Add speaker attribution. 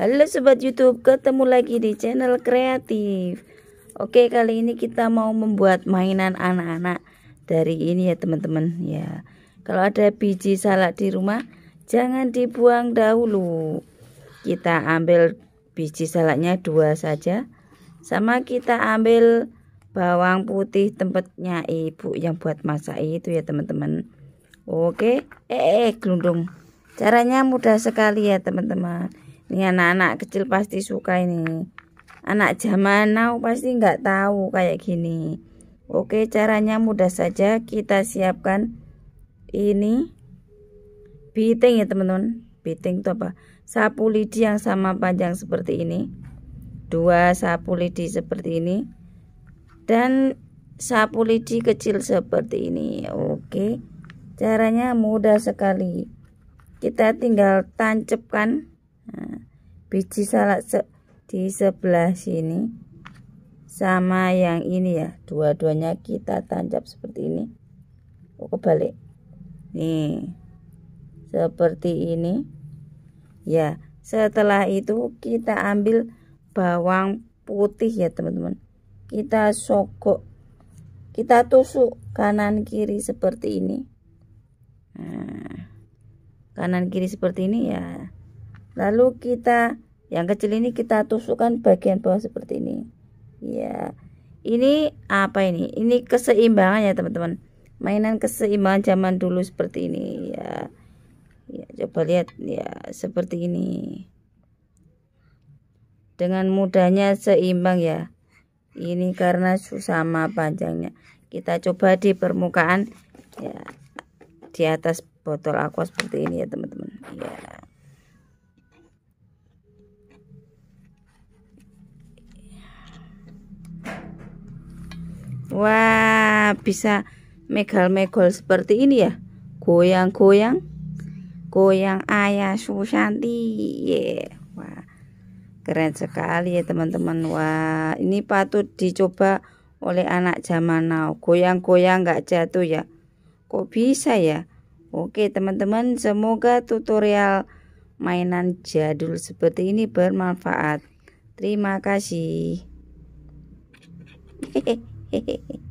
Speaker 1: Halo sobat YouTube, ketemu lagi di channel kreatif. Oke, kali ini kita mau membuat mainan anak-anak dari ini ya, teman-teman ya. Kalau ada biji salak di rumah, jangan dibuang dahulu. Kita ambil biji salaknya dua saja. Sama kita ambil bawang putih tempatnya ibu yang buat masak itu ya, teman-teman. Oke. Eh, eh, eh gelundung. Caranya mudah sekali ya, teman-teman ini anak-anak kecil pasti suka ini. Anak zaman now pasti nggak tahu kayak gini. Oke, caranya mudah saja. Kita siapkan ini biting ya teman-teman. Biting itu apa? Sapu lidi yang sama panjang seperti ini. Dua sapu lidi seperti ini. Dan sapu lidi kecil seperti ini. Oke. Caranya mudah sekali. Kita tinggal tancapkan biji salak se di sebelah sini sama yang ini ya dua-duanya kita tancap seperti ini oh, kebalik nih seperti ini ya setelah itu kita ambil bawang putih ya teman-teman kita sogok kita tusuk kanan kiri seperti ini nah, kanan kiri seperti ini ya lalu kita yang kecil ini kita tusukkan bagian bawah seperti ini ya ini apa ini ini keseimbangan ya teman-teman mainan keseimbangan zaman dulu seperti ini ya ya coba lihat ya seperti ini dengan mudahnya seimbang ya ini karena sama panjangnya kita coba di permukaan ya di atas botol aqua seperti ini ya teman-teman ya Wah, bisa megal megal seperti ini ya. Goyang-goyang. Goyang Ayah Susanti. Yeah. Wah. Keren sekali ya, teman-teman. Wah, ini patut dicoba oleh anak zaman now. Goyang-goyang nggak jatuh ya. Kok bisa ya? Oke, teman-teman, semoga tutorial mainan jadul seperti ini bermanfaat. Terima kasih. Hehehe. Hehehehe.